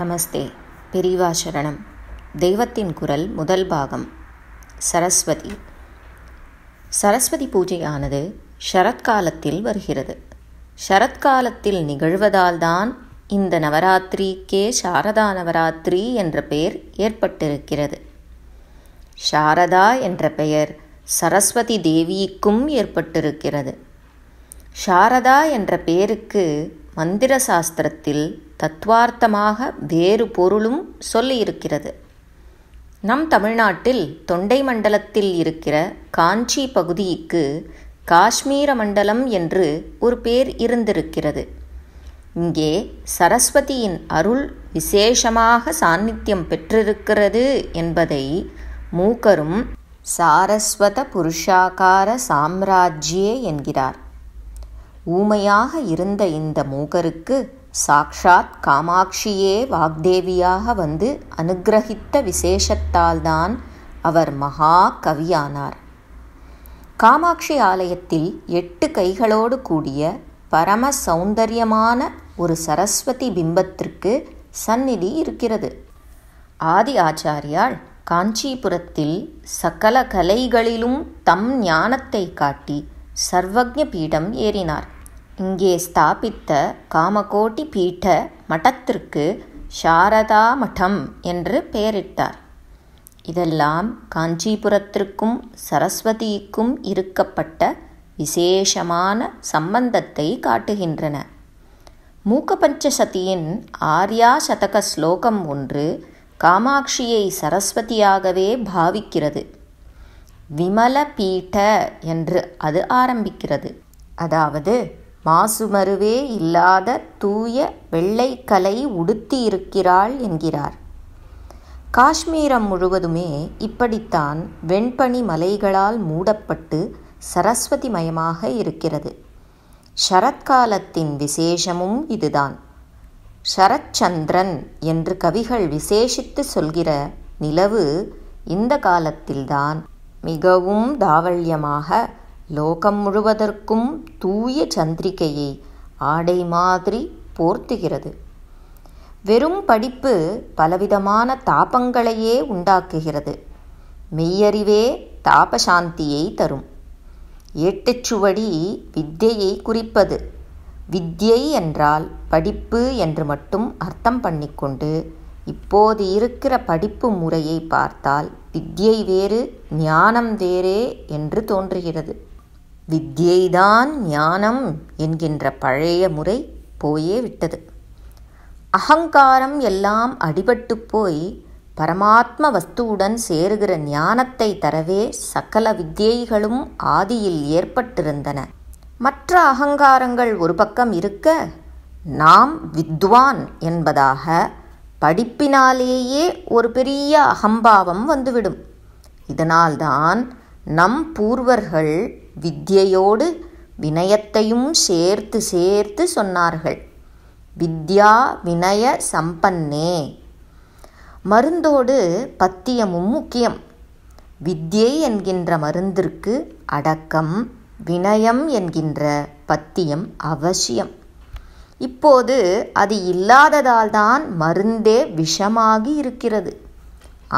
நமஸ்தே பிரிவாசரணம் சரணம் தெய்வத்தின் குரல் முதல் பாகம் சரஸ்வதி சரஸ்வதி பூஜையானது ஷரத்காலத்தில் வருகிறது ஷரத்காலத்தில் நிகழ்வதால்தான் இந்த நவராத்திரிக்கே சாரதா நவராத்திரி என்ற பெயர் ஏற்பட்டிருக்கிறது சாரதா என்ற பெயர் சரஸ்வதி தேவிக்கும் ஏற்பட்டிருக்கிறது சாரதா என்ற பெயருக்கு மந்திர சாஸ்திரத்தில் தத்துவார்த்தமாக வேறு பொருளும் சொல்லியிருக்கிறது நம் தமிழ்நாட்டில் தொண்டை மண்டலத்தில் இருக்கிற காஞ்சி பகுதிக்கு காஷ்மீர மண்டலம் என்று ஒரு பேர் இருந்திருக்கிறது இங்கே சரஸ்வதியின் அருள் விசேஷமாக சாநித்தியம் பெற்றிருக்கிறது என்பதை மூக்கரும் சாரஸ்வத புருஷாகார சாம்ராஜ்யே என்கிறார் ஊமையாக இருந்த இந்த மூகருக்கு சாக்ஷாத் காமாட்சியே வாக்தேவியாக வந்து அனுகிரகித்த விசேஷத்தால்தான் அவர் மகா கவியானார் காமாட்சி ஆலயத்தில் எட்டு கைகளோடு கூடிய பரம சௌந்தரியமான ஒரு சரஸ்வதி பிம்பத்திற்கு சந்நிதி இருக்கிறது ஆதி ஆச்சாரியால் காஞ்சிபுரத்தில் சகல கலைகளிலும் தம் ஞானத்தை காட்டி சர்வஜ பீடம் ஏறினார் இங்கே ஸ்தாபித்த காமகோட்டி பீட மட்டத்திற்கு சாரதா மடம் என்று பெயரிட்டார் இதெல்லாம் காஞ்சிபுரத்திற்கும் சரஸ்வதிக்கும் இருக்கப்பட்ட விசேஷமான சம்பந்தத்தை காட்டுகின்றன மூக்கபஞ்சசதியின் ஆர்யா சதக ஸ்லோகம் ஒன்று காமாட்சியை சரஸ்வதியாகவே பாவிக்கிறது விமல பீಠ என்று அது ஆரம்பிக்கிறது அதாவது மாசுமருவே இல்லாத தூய வெள்ளைக்கலை உடுத்தியிருக்கிறாள் என்கிறார் காஷ்மீரம் முழுவதுமே இப்படித்தான் வெண்பனி மலைகளால் மூடப்பட்டு சரஸ்வதி மயமாக இருக்கிறது ஷரத்காலத்தின் விசேஷமும் இதுதான் சரச்சந்திரன் என்று கவிகள் விசேஷித்து சொல்கிற நிலவு இந்த காலத்தில்தான் மிகவும் தாவல்யமாக லோகம் முழுவதற்கும் தூய சந்திரிகையை ஆடை மாதிரி போர்த்துகிறது வெறும் படிப்பு பலவிதமான தாபங்களையே உண்டாக்குகிறது மெய்யறிவே தாபசாந்தியை தரும் ஏட்டுச்சுவடி வித்தியை குறிப்பது வித்யை என்றால் படிப்பு என்று மட்டும் அர்த்தம் பண்ணிக்கொண்டு இப்போது இருக்கிற படிப்பு முறையை பார்த்தால் வித்யை வேறு ஞானம் வேறே என்று தோன்றுகிறது வித்யைதான் ஞானம் என்கின்ற பழைய முறை போயே விட்டது அகங்காரம் எல்லாம் அடிபட்டு போய் பரமாத்ம வஸ்துவுடன் சேருகிற ஞானத்தை தரவே சகல வித்யைகளும் ஆதியில் ஏற்பட்டிருந்தன மற்ற அகங்காரங்கள் ஒரு பக்கம் இருக்க நாம் வித்வான் என்பதாக படிப்பினாலேயே ஒரு பெரிய அகம்பாவம் வந்துவிடும் இதனால்தான் நம் பூர்வர்கள் வித்யையோடு வினயத்தையும் சேர்த்து சேர்த்து சொன்னார்கள் வித்யா வினய சம்பன்னே மருந்தோடு பத்தியமும் முக்கியம் வித்யை என்கின்ற மருந்திற்கு அடக்கம் வினயம் என்கின்ற பத்தியம் அவசியம் இப்போது அது இல்லாததால்தான் மருந்தே விஷமாகி இருக்கிறது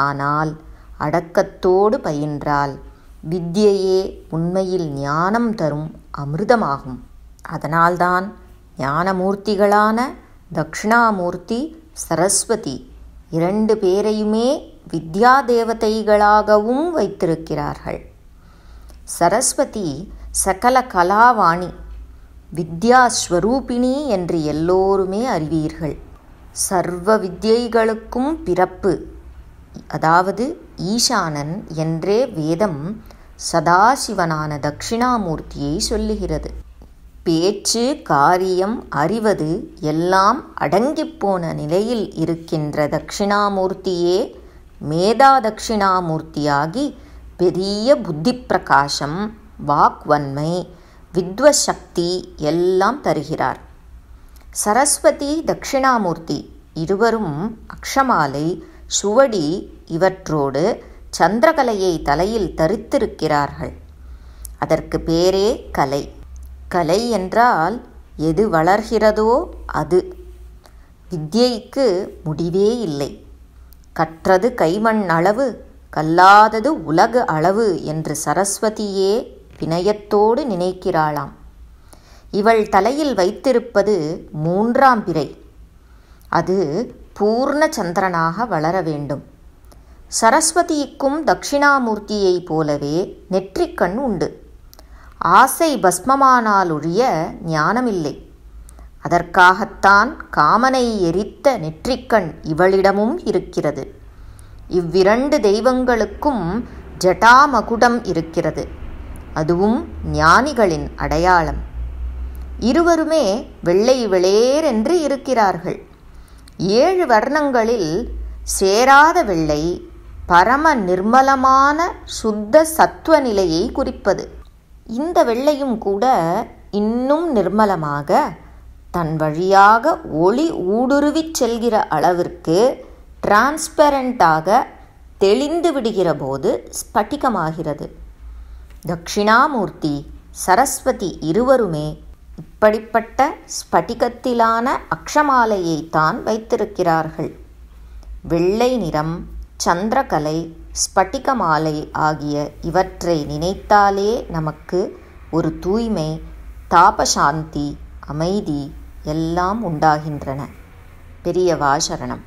ஆனால் அடக்கத்தோடு பயின்றால் வித்தியையே உண்மையில் ஞானம் தரும் அமிர்தமாகும் அதனால்தான் ஞானமூர்த்திகளான தக்ஷிணாமூர்த்தி சரஸ்வதி இரண்டு பேரையுமே வித்யா தேவதைகளாகவும் வைத்திருக்கிறார்கள் சரஸ்வதி சகல கலாவாணி வித்யாஸ்வரூபிணி என்று எல்லோருமே அறிவீர்கள் சர்வ வித்யைகளுக்கும் பிறப்பு அதாவது ஈசானன் என்றே வேதம் சதாசிவனான தட்சிணாமூர்த்தியை சொல்லுகிறது பேச்சு காரியம் அறிவது எல்லாம் அடங்கிப்போன நிலையில் இருக்கின்ற தட்சிணாமூர்த்தியே மேதா தட்சிணாமூர்த்தியாகி பெரிய புத்தி பிரகாசம் வாக்வன்மை வித்வசக்தி எல்லாம் தருகிறார் சரஸ்வதி தட்சிணாமூர்த்தி இருவரும் அக்ஷமாலை சுவடி இவற்றோடு சந்திரகலையை தலையில் தரித்திருக்கிறார்கள் அதற்கு பேரே கலை கலை என்றால் எது வளர்கிறதோ அது வித்யைக்கு முடிவே இல்லை கற்றது கைமண் அளவு கல்லாதது உலக அளவு என்று சரஸ்வதியே பிணையத்தோடு நினைக்கிறாளாம் இவள் தலையில் வைத்திருப்பது மூன்றாம் பிறை அது பூர்ண சந்திரனாக வளர வேண்டும் சரஸ்வதிக்கும் தட்சிணாமூர்த்தியை போலவே நெற்றிக்கண் உண்டு ஆசை பஸ்மமானாலொழிய ஞானமில்லை அதற்காகத்தான் காமனை எரித்த நெற்றிக்கண் இவளிடமும் இருக்கிறது இவ்விரண்டு தெய்வங்களுக்கும் ஜட்டாமகுடம் இருக்கிறது அதுவும் ஞானிகளின் அடையாளம் இருவருமே வெள்ளை வெளேரென்று இருக்கிறார்கள் ஏழு வர்ணங்களில் சேராத வெள்ளை பரம நிர்மலமான சுத்த சத்துவ நிலையை குறிப்பது இந்த வெள்ளையும் கூட இன்னும் நிர்மலமாக தன் வழியாக ஒளி ஊடுருவிச் செல்கிற அளவிற்கு டிரான்ஸ்பரண்டாக தெளிந்து விடுகிற போது ஸ்பட்டிகமாகிறது தக்ஷிணாமூர்த்தி சரஸ்வதி இருவருமே இப்படிப்பட்ட ஸ்பட்டிகத்திலான அக்ஷமாலையை தான் வைத்திருக்கிறார்கள் வெள்ளை நிறம் சந்திரகலை ஸ்பட்டிகமாலை ஆகிய இவற்றை நினைத்தாலே நமக்கு ஒரு தூய்மை தாபசாந்தி அமைதி எல்லாம் உண்டாகின்றன பெரிய வாசரணம்